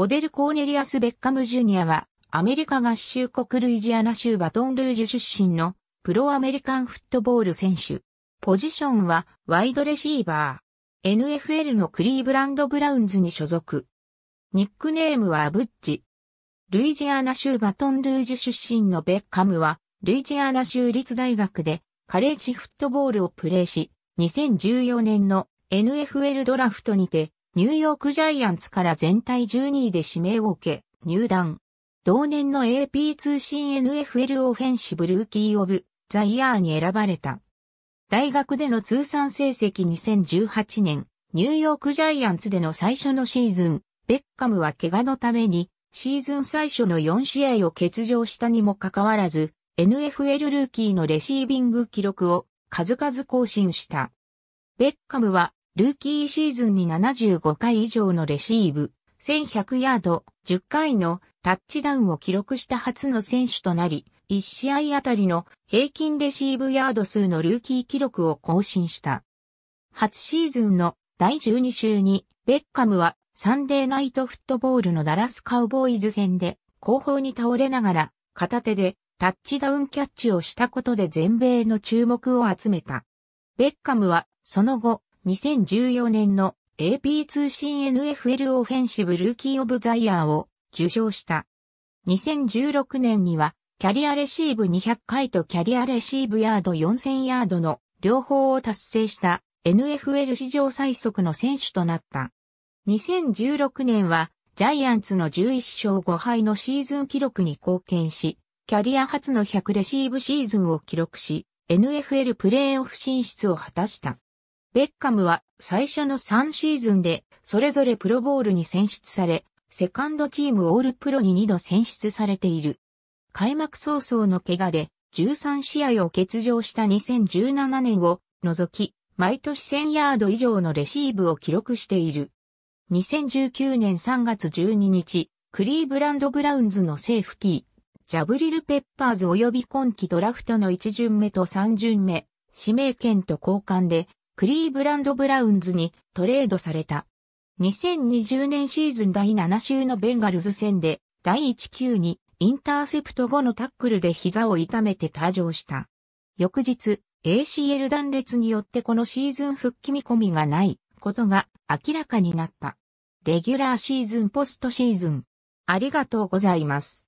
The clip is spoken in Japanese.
オデル・コーネリアス・ベッカム・ジュニアは、アメリカ合衆国ルイジアナ州バトンルージュ出身の、プロアメリカンフットボール選手。ポジションは、ワイドレシーバー。NFL のクリーブランド・ブラウンズに所属。ニックネームはアブッジ。ルイジアナ州バトンルージュ出身のベッカムは、ルイジアナ州立大学で、カレッジフットボールをプレーし、2014年の NFL ドラフトにて、ニューヨークジャイアンツから全体12位で指名を受け、入団。同年の AP 通信 NFL オフェンシブルーキーオブザイヤーに選ばれた。大学での通算成績2018年、ニューヨークジャイアンツでの最初のシーズン、ベッカムは怪我のために、シーズン最初の4試合を欠場したにもかかわらず、NFL ルーキーのレシービング記録を数々更新した。ベッカムはルーキーシーズンに75回以上のレシーブ、1100ヤード、10回のタッチダウンを記録した初の選手となり、1試合あたりの平均レシーブヤード数のルーキー記録を更新した。初シーズンの第12週に、ベッカムはサンデーナイトフットボールのダラスカウボーイズ戦で後方に倒れながら片手でタッチダウンキャッチをしたことで全米の注目を集めた。ベッカムはその後2014年の AP 通信 NFL オフェンシブルーキーオブザイヤーを受賞した。2016年にはキャリアレシーブ200回とキャリアレシーブヤード4000ヤードの両方を達成した NFL 史上最速の選手となった。2016年はジャイアンツの11勝5敗のシーズン記録に貢献し、キャリア初の100レシーブシーズンを記録し、NFL プレーオフ進出を果たした。ベッカムは最初の3シーズンでそれぞれプロボールに選出され、セカンドチームオールプロに2度選出されている。開幕早々の怪我で13試合を欠場した2017年を除き、毎年1000ヤード以上のレシーブを記録している。2019年3月12日、クリーブランド・ブラウンズのセーフティー、ジャブリル・ペッパーズ及び今季ドラフトの1巡目と3巡目、指名権と交換でクリーブランドブラウンズにトレードされた。2020年シーズン第7週のベンガルズ戦で第1球にインターセプト後のタックルで膝を痛めて退場した。翌日、ACL 断裂によってこのシーズン復帰見込みがないことが明らかになった。レギュラーシーズンポストシーズン。ありがとうございます。